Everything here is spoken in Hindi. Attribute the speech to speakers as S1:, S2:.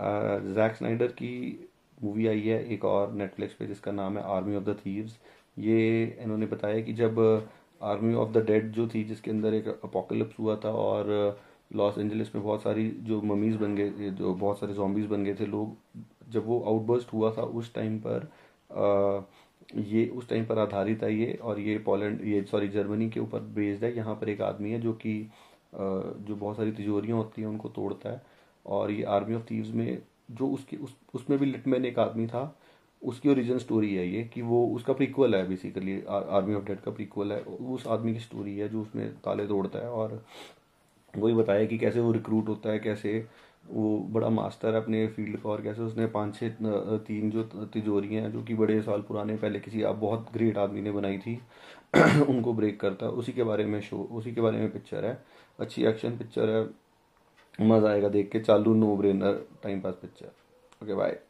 S1: जैक स्नाइडर की मूवी आई है एक और नेटफ्लिक्स पे जिसका नाम है आर्मी ऑफ द थीव्स ये इन्होंने बताया कि जब आर्मी ऑफ द डेड जो थी जिसके अंदर एक अपोकलिप्स हुआ था और लॉस एंजलिस में बहुत सारी जो ममीज़ बन गए थे जो बहुत सारे जॉम्बीज़ बन गए थे लोग जब वो आउटबर्स्ट हुआ था उस टाइम पर आ, ये उस टाइम पर आधारित है ये और ये पोलैंड ये सॉरी जर्मनी के ऊपर बेस्ड है यहाँ पर एक आदमी है जो कि जो बहुत सारी तिजोरियाँ होती हैं उनको तोड़ता है और ये आर्मी ऑफ थीव्स में जो उसकी उस उसमें भी लिटमैन एक आदमी था उसकी ओरिजिन स्टोरी है ये कि वो उसका प्रीक्वल है बेसिकली आर्मी ऑफ डेड का प्रीक्वल है उस आदमी की स्टोरी है जो उसमें ताले तोड़ता है और वही बताया कि कैसे वो रिक्रूट होता है कैसे वो बड़ा मास्टर है अपने फील्ड का और कैसे उसने पाँच छः तीन जो तिजोरियाँ हैं जो कि बड़े साल पुराने पहले किसी आप बहुत ग्रेट आदमी ने बनाई थी उनको ब्रेक करता है उसी के बारे में शो उसी के बारे में पिक्चर है अच्छी एक्शन पिक्चर है मज़ा आएगा देख के चालू no brainer time pass picture
S2: okay bye